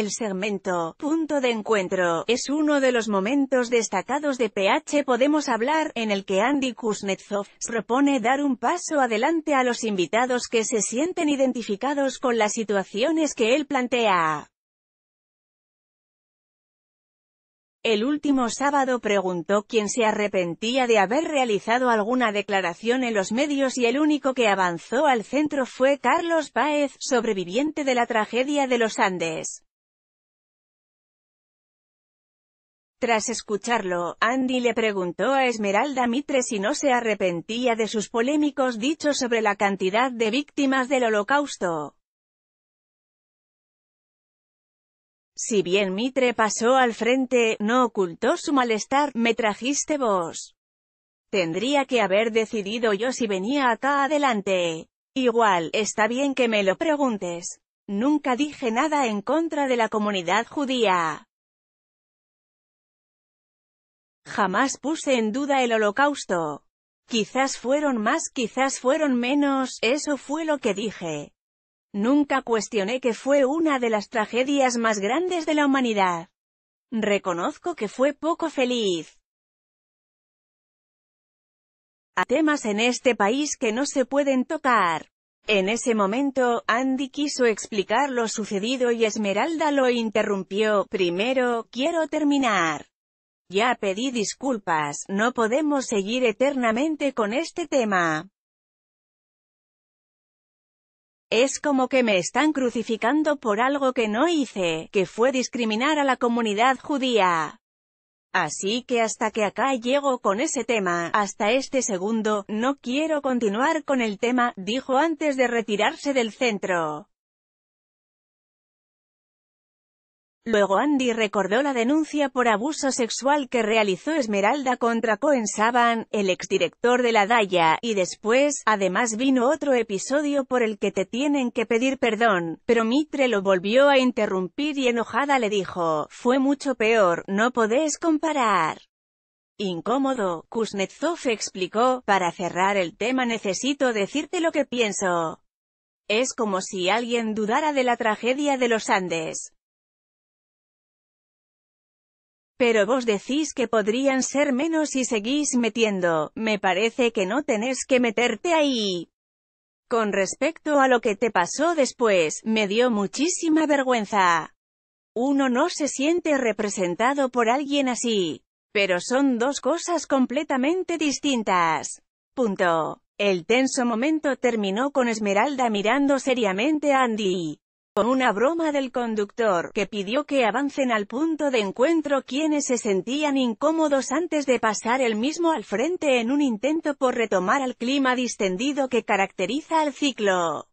El segmento, punto de encuentro, es uno de los momentos destacados de PH Podemos Hablar, en el que Andy Kuznetsov propone dar un paso adelante a los invitados que se sienten identificados con las situaciones que él plantea. El último sábado preguntó quién se arrepentía de haber realizado alguna declaración en los medios y el único que avanzó al centro fue Carlos Páez, sobreviviente de la tragedia de los Andes. Tras escucharlo, Andy le preguntó a Esmeralda Mitre si no se arrepentía de sus polémicos dichos sobre la cantidad de víctimas del holocausto. Si bien Mitre pasó al frente, no ocultó su malestar, me trajiste vos. Tendría que haber decidido yo si venía acá adelante. Igual, está bien que me lo preguntes. Nunca dije nada en contra de la comunidad judía. Jamás puse en duda el holocausto. Quizás fueron más, quizás fueron menos, eso fue lo que dije. Nunca cuestioné que fue una de las tragedias más grandes de la humanidad. Reconozco que fue poco feliz. A temas en este país que no se pueden tocar. En ese momento, Andy quiso explicar lo sucedido y Esmeralda lo interrumpió. Primero, quiero terminar. Ya pedí disculpas, no podemos seguir eternamente con este tema. Es como que me están crucificando por algo que no hice, que fue discriminar a la comunidad judía. Así que hasta que acá llego con ese tema, hasta este segundo, no quiero continuar con el tema, dijo antes de retirarse del centro. Luego Andy recordó la denuncia por abuso sexual que realizó Esmeralda contra Cohen Saban, el exdirector de la Daya, y después, además vino otro episodio por el que te tienen que pedir perdón, pero Mitre lo volvió a interrumpir y enojada le dijo, fue mucho peor, no podés comparar. Incómodo, Kuznetsov explicó, para cerrar el tema necesito decirte lo que pienso. Es como si alguien dudara de la tragedia de los Andes. Pero vos decís que podrían ser menos y seguís metiendo, me parece que no tenés que meterte ahí. Con respecto a lo que te pasó después, me dio muchísima vergüenza. Uno no se siente representado por alguien así. Pero son dos cosas completamente distintas. Punto. El tenso momento terminó con Esmeralda mirando seriamente a Andy con una broma del conductor, que pidió que avancen al punto de encuentro quienes se sentían incómodos antes de pasar el mismo al frente en un intento por retomar al clima distendido que caracteriza al ciclo.